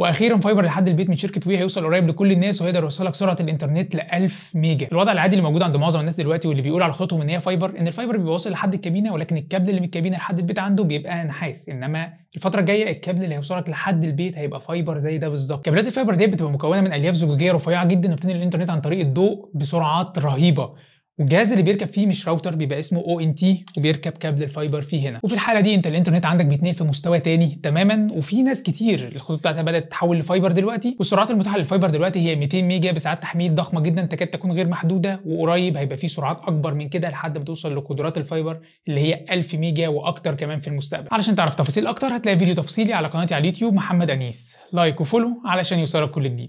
واخيرا فايبر لحد البيت من شركه وي هيوصل قريب لكل الناس وهيقدر يوصلك سرعه الانترنت ل 1000 ميجا الوضع العادي اللي موجود عند معظم الناس دلوقتي واللي بيقول على خطوتهم ان هي فايبر ان الفايبر بيبقى واصل لحد الكابينه ولكن الكابل اللي من الكابينه لحد البيت عنده بيبقى نحاس انما الفتره الجايه الكابل اللي هيوصلك لحد البيت هيبقى فايبر زي ده بالظبط كابلات الفايبر دي بتبقى مكونه من الياف زجاجيه رفيعه جدا وبتنقل الانترنت عن طريق الضوء بسرعات رهيبه والجهاز اللي بيركب فيه مش راوتر بيبقى اسمه او ان تي وبيركب كابل الفايبر فيه هنا وفي الحاله دي انت الانترنت عندك بيتنقل في مستوى تاني تماما وفي ناس كتير الخطوط بتاعتها بدات تتحول لفايبر دلوقتي والسرعات المتاحه للفايبر دلوقتي هي 200 ميجا بساعات تحميل ضخمه جدا تكاد تكون غير محدوده وقريب هيبقى في سرعات اكبر من كده لحد ما توصل لقدرات الفايبر اللي هي 1000 ميجا واكتر كمان في المستقبل علشان تعرف تفاصيل اكتر هتلاقي فيديو تفصيلي على قناتي على اليوتيوب محمد انيس لايك وفولو علشان يوصلك كل جديد